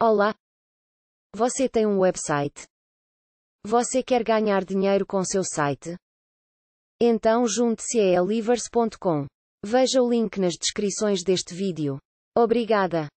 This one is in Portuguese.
Olá! Você tem um website? Você quer ganhar dinheiro com seu site? Então junte-se a elivers.com. Veja o link nas descrições deste vídeo. Obrigada!